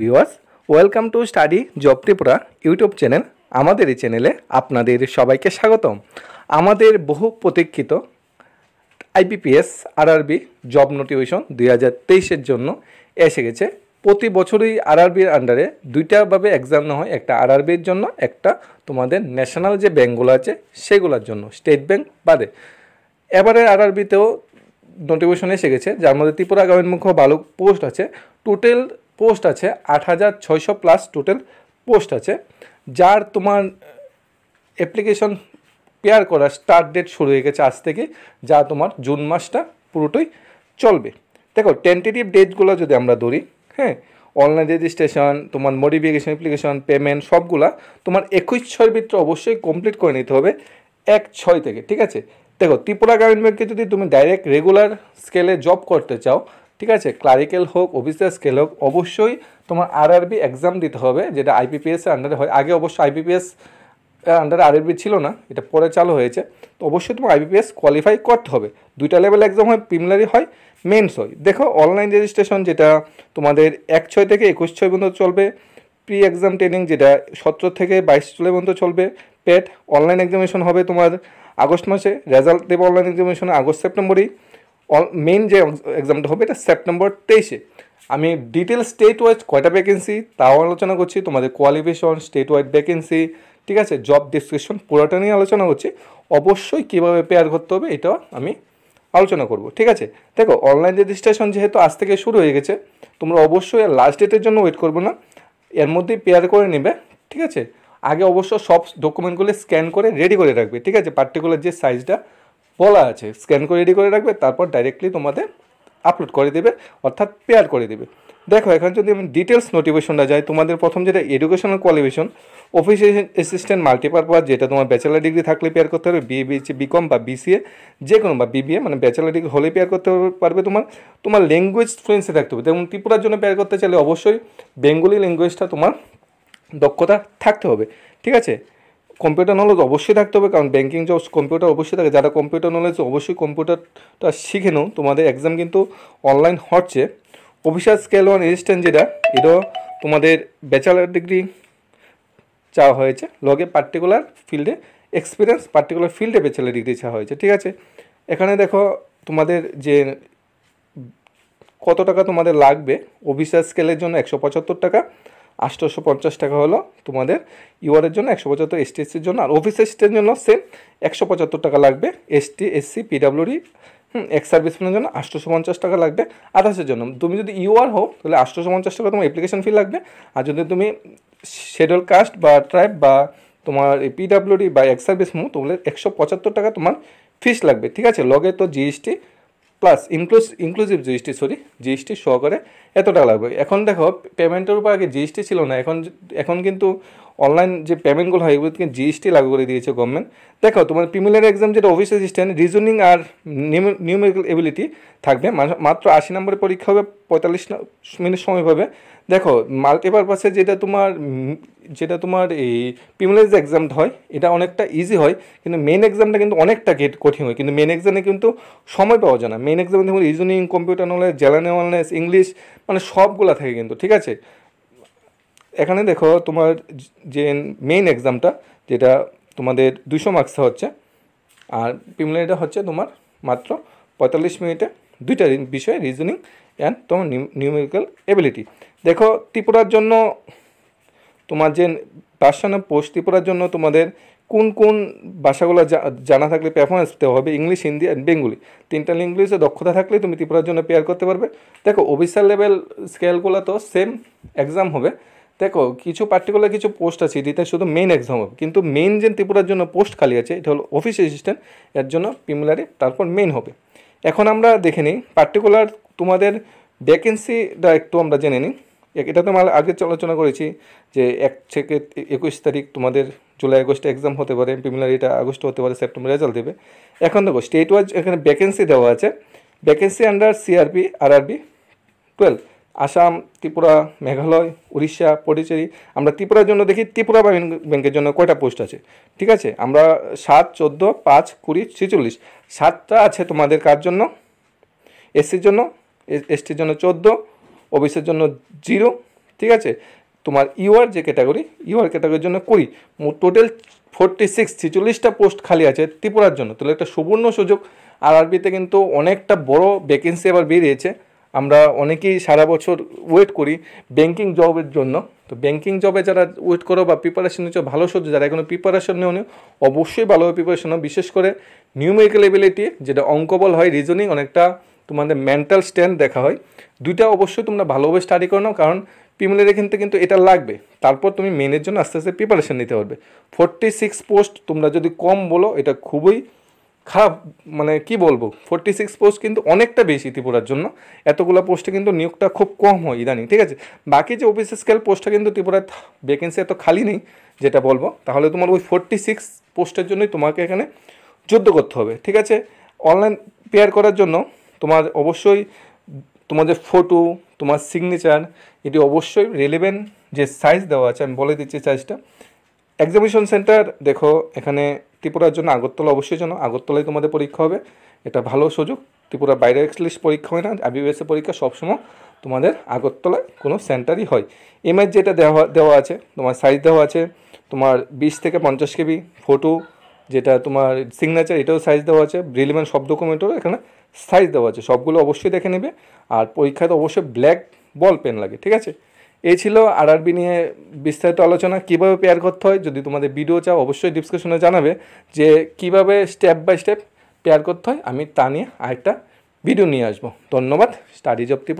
viewers welcome to study job Tripura YouTube channel আমাদের এই চ্যানেলে আপনাদের সবাইকে স্বাগতম আমাদের বহু প্রতীক্ষিত আইবিপিএস আরআরবি জব নোটিফিকেশন দুই হাজার তেইশের জন্য এসে গেছে প্রতি বছরই আরআরবির আন্ডারে দুইটাভাবে এক্সাম না হয় একটা আরআরবির জন্য একটা তোমাদের ন্যাশনাল যে ব্যাঙ্কগুলো আছে সেগুলোর জন্য স্টেট ব্যাঙ্ক বাদে এবারে আরআরবিতেও নোটিফিকেশন এসে গেছে যার মধ্যে ত্রিপুরা গভর্নমেন্ট মুখ্য ভালো পোস্ট আছে টোটাল পোস্ট আছে আট হাজার ছয়শো প্লাস টোটাল পোস্ট আছে যার তোমার অ্যাপ্লিকেশন পেয়ার করা স্টার্ট ডেট শুরু হয়ে গেছে আজ থেকে যা তোমার জুন মাসটা পুরোটাই চলবে দেখো টেন্টেটিভ ডেটগুলো যদি আমরা ধরি হ্যাঁ অনলাইন রেজিস্ট্রেশন তোমার মডিফিকেশন অ্যাপ্লিকেশন পেমেন্ট সবগুলা তোমার একুশ ছয়ের ভিতরে অবশ্যই কমপ্লিট করে নিতে হবে এক ছয় থেকে ঠিক আছে দেখো ত্রিপুরা গ্রামীণ ব্যাংকে যদি তুমি ডাইরেক্ট রেগুলার স্কেলে জব করতে চাও ঠিক আছে ক্লারিক্যাল হোক অফিসার স্কেল হোক অবশ্যই তোমার আরবি এক্সাম দিতে হবে যেটা আইপিপিএসের আন্ডারে হয় আগে অবশ্যই আইপিপিএস আন্ডারে আরআরবি ছিল না এটা পরে চালু হয়েছে তো অবশ্যই তোমার আইপিপিএস কোয়ালিফাই করতে হবে দুইটা লেভেল এক্সাম হয় প্রিমিলারি হয় মেন্স হয় দেখো অনলাইন রেজিস্ট্রেশন যেটা তোমাদের এক ছয় থেকে একুশ ছয় পর্যন্ত চলবে প্রি এক্সাম ট্রেনিং যেটা সতেরো থেকে বাইশ জুলাই পর্যন্ত চলবে পেট অনলাইন এক্সামিনেশন হবে তোমার আগস্ট মাসে রেজাল্ট দেবে অনলাইন এক্সামিনেশন আগস্ট সেপ্টেম্বরেই মেন যে এক্সামটা হবে এটা সেপ্টেম্বর তেইশে আমি ডিটেল স্টেট ওয়াইজ কয়টা ভ্যাকেন্সি তাও আলোচনা করছি তোমাদের কোয়ালিফিকেশন স্টেট ওয়াইড ভ্যাকেন্সি ঠিক আছে জব ডিসক্রিপশন পুরোটা নিয়ে আলোচনা করছি অবশ্যই কীভাবে পেয়ার করতে হবে এটাও আমি আলোচনা করব ঠিক আছে দেখো অনলাইন রেজিস্ট্রেশন যেহেতু আজ থেকে শুরু হয়ে গেছে তোমরা অবশ্যই লাস্ট ডেটের জন্য ওয়েট করবো না এর মধ্যেই পেয়ার করে নেবে ঠিক আছে আগে অবশ্য সব ডকুমেন্টগুলো স্ক্যান করে রেডি করে রাখবে ঠিক আছে পার্টিকুলার যে সাইজটা বলা আছে স্ক্যান করে রেডি করে রাখবে তারপর ডাইরেক্টলি তোমাদের আপলোড করে দেবে অর্থাৎ পেয়ার করে দেবে দেখো এখন যদি আমি ডিটেলস নোটিফিকেশনটা যাই তোমাদের প্রথম যেটা educational qualification office assistant multipurpose যেটা তোমার ব্যাচেলার ডিগ্রি থাকলে পেয়ার করতে হবে বিএ বিএসসি বিকম বা বিসিএ যে কোনো বা বিবিএ মানে ব্যাচেলার ডিগ্রি হলে পেয়ার করতে পারবে তোমার তোমার ল্যাঙ্গুয়েজ ফ্লুয়েন্সি থাকতে হবে যেমন ত্রিপুরার জন্য পেয়ার করতে চাইলে অবশ্যই বেঙ্গলি ল্যাঙ্গুয়েজটা তোমার দক্ষতা থাকতে হবে ঠিক আছে কম্পিউটার নলেজ অবশ্যই থাকতে হবে কারণ ব্যাঙ্কিং জবস কম্পিউটার অবশ্যই থাকে যারা কম্পিউটার নলেজ অবশ্যই কম্পিউটারটা শিখে নাও তোমাদের এক্সাম কিন্তু অনলাইন হচ্ছে অফিসার স্কেল ওয়ান রেজিস্ট্যান্ট যেটা এটাও তোমাদের ব্যাচেলার ডিগ্রি চাওয়া হয়েছে লগে পার্টিকুলার ফিল্ডে এক্সপিরিয়েন্স পার্টিকুলার ফিল্ডে ব্যাচেলার ডিগ্রি চাওয়া হয়েছে ঠিক আছে এখানে দেখো তোমাদের যে কত টাকা তোমাদের লাগবে অফিসার স্কেলের জন্য একশো পঁচাত্তর টাকা আঠারোশো পঞ্চাশ টাকা হলো তোমাদের ইউআরের জন্য একশো পঁচাত্তর টি এসসির জন্য আর অফিস এসটির জন্য সেম একশো পঁচাত্তর টাকা লাগবে এস টি এসসি পিডাব্লিউডি হুম এক্স সার্ভিসম্যানের জন্য আষ্টশো পঞ্চাশ টাকা লাগবে আঠাশের জন্য তুমি যদি ইউআর হও তাহলে আষ্টশো পঞ্চাশ টাকা তোমার অ্যাপ্লিকেশন ফি লাগবে আর যদি তুমি শেডিউল কাস্ট বা ট্রাইব বা তোমার পিডাব্লিউডি বা এক্স সার্ভিস মু তাহলে একশো পঁচাত্তর টাকা তোমার ফিস লাগবে ঠিক আছে লগে তো জিএসটি প্লাস ইনক্লুস ইনক্লুসিভ জিএসটি সরি জিএসটি সহকারে এত টাকা লাগবে এখন দেখো পেমেন্টের উপর আগে জিএসটি ছিল না এখন এখন কিন্তু অনলাইন যে পেমেন্টগুলো হয় এগুলোকে জিএসটি লাগু করে দিয়েছে গভর্নমেন্ট দেখো তোমার প্রিমিলার এক্সাম যেটা অফিস অ্যাসিস্ট্যান্ট রিজনিং আর নিউমেরিক্যাল এবিলিটি থাকবে মাত্র আশি নম্বরের পরীক্ষা হবে পঁয়তাল্লিশ মিনিট সময় পাবে দেখো মাল্টিপারপাসে যেটা তোমার যেটা তোমার এই প্রিমিলার এক্সাম হয় এটা অনেকটা ইজি হয় কিন্তু মেন এক্সামটা কিন্তু অনেকটা গেট কঠিন হয় কিন্তু মেন এক্সামে কিন্তু সময় পাওয়া যায় না মেন এক্সামে তোমার রিজনিং কম্পিউটার নলেজ জেলা নলেজ ইংলিশ মানে সবগুলো থাকে কিন্তু ঠিক আছে এখানে দেখো তোমার যে মেইন এক্সামটা যেটা তোমাদের দুশো মার্কস হচ্ছে আর প্রিমিনারিটা হচ্ছে তোমার মাত্র পঁয়তাল্লিশ মিনিটে দুইটা বিষয় রিজনিং অ্যান্ড তোমার নিউমেরিক্যাল এবিলিটি দেখো ত্রিপুরার জন্য তোমার যে পার্সানা পোস্ট ত্রিপুরার জন্য তোমাদের কোন কোন ভাষাগুলো জানা থাকলে পারফরমেন্স দেওয়া হবে ইংলিশ হিন্দি অ্যান্ড বেঙ্গুলি তিনটা ল্যাঙ্গুয়েজে দক্ষতা থাকলে তুমি ত্রিপুরার জন্য পেয়ার করতে পারবে দেখো অফিসার লেভেল স্কেলগুলো তো সেম এক্সাম হবে দেখো কিছু পার্টিকুলার কিছু পোস্ট আছে এটিতে শুধু মেইন এক্সাম হবে কিন্তু মেইন যে ত্রিপুরার জন্য পোস্ট খালি আছে এটা হলো অফিস অ্যাসিস্ট্যান্ট এর জন্য পিমুলারি তারপর মেইন হবে এখন আমরা দেখে নিই পার্টিকুলার তোমাদের ভ্যাকেন্সিটা একটু আমরা জেনে নিই এটা তো আমরা আগে আলোচনা করেছি যে এক থেকে একুশ তারিখ তোমাদের জুলাই আগস্টে এক্সাম হতে পারে প্রিমিলারিটা আগস্ট হতে পারে সেপ্টেম্বর রেজাল্ট দেবে এখন দেখো স্টেট ওয়াইজ এখানে ভ্যাকেন্সি দেওয়া আছে vacancy under CRP R RB twelve Assam Tripura Meghalaya Orissa Puducherry আমরা ত্রিপুরার জন্য দেখি ত্রিপুরা ব্যাংকের জন্য কয়টা পোস্ট আছে ঠিক আছে আমরা সাত চোদ্দো পাঁচ কুড়ি ছেচল্লিশ সাতটা আছে তোমাদের কার জন্য এসসির জন্য এসটির জন্য চোদ্দো ওবিসির জন্য জিরো ঠিক আছে তোমার ইউআর যে ক্যাটাগরি ইউআর ক্যাটাগরির জন্য কুড়ি টোটাল ফোরটি সিক্স ছেচল্লিশটা পোস্ট খালি আছে ত্রিপুরার জন্য তাহলে একটা সুবর্ণ সুযোগ আর আরবিতে কিন্তু অনেকটা বড় ভ্যাকেন্সি আবার বেরিয়েছে আমরা অনেকেই সারা বছর ওয়েট করি ব্যাংকিং জবের জন্য তো ব্যাংকিং জবে যারা ওয়েট করো বা প্রিপারেশন নিচ্ছ ভালো সহ্য যারা এখনও প্রিপারেশন নেওয়া অবশ্যই ভালোভাবে প্রিপারেশন নাও বিশেষ করে নিউমেরিক্যাল এবিলিটি যেটা অঙ্ক বল হয় রিজনিং অনেকটা তোমাদের মেন্টাল স্ট্যান্ড দেখা হয় দুইটা অবশ্যই তোমরা ভালোভাবে স্টাডি করে নাও কারণ এখান থেকে কিন্তু এটা লাগবে তারপর তুমি মেনের জন্য আস্তে আস্তে প্রিপারেশন নিতে পারবে ফোর্টি সিক্স পোস্ট তোমরা যদি কম বলো এটা খুবই খারাপ মানে কি বলবো ফোর্টি সিক্স পোস্ট কিন্তু অনেকটা বেশি ত্রিপুরার জন্য এতগুলো পোস্টে কিন্তু নিয়োগটা খুব কম হয় ইদানিং ঠিক আছে বাকি যে অফিস স্কেল পোস্টটা কিন্তু ত্রিপুরার ভ্যাকেন্সি এত খালি নেই যেটা বলবো তাহলে তোমার ওই ফোর্টি সিক্স পোস্টের জন্যই তোমাকে এখানে যুদ্ধ করতে হবে ঠিক আছে অনলাইন পেয়ার করার জন্য তোমার অবশ্যই তোমাদের ফটো তোমার সিগনেচার এটি অবশ্যই রেলেভেন্ট যে সাইজ দেওয়া আছে আমি বলে দিচ্ছি সাইজটা এক্সামিনেশন সেন্টার দেখো এখানে ত্রিপুরার জন্য আগরতলা অবশ্যই জন্য আগরতলায় তোমাদের পরীক্ষা হবে এটা ভালো সুযোগ ত্রিপুরা বাইরে এক্সলিস্ট পরীক্ষা হয় না আইবিএসএ পরীক্ষা সবসময় তোমাদের আগরতলায় কোনো সেন্টারই হয় এমএস যেটা দেওয়া দেওয়া আছে তোমার সাইজ দেওয়া আছে তোমার বিশ থেকে পঞ্চাশ কেবি ফটো যেটা তোমার সিগনেচার এটাও সাইজ দেওয়া আছে ব্রিলিমেন সব ডকুমেন্টেরও এখানে সাইজ দেওয়া আছে সবগুলো অবশ্যই দেখে নেবে আর পরীক্ষায় তো অবশ্যই ব্ল্যাক বল পেন লাগে ঠিক আছে এই ছিল আরআরবি নিয়ে বিস্তারিত আলোচনা কীভাবে পেয়ার করতে হয় যদি তোমাদের ভিডিও চাও অবশ্যই ডিসক্রিপশনে জানাবে যে কিভাবে স্টেপ বাই স্টেপ পেয়ার করতে হয় আমি তা নিয়ে আরেকটা ভিডিও নিয়ে আসবো ধন্যবাদ স্টাডি জব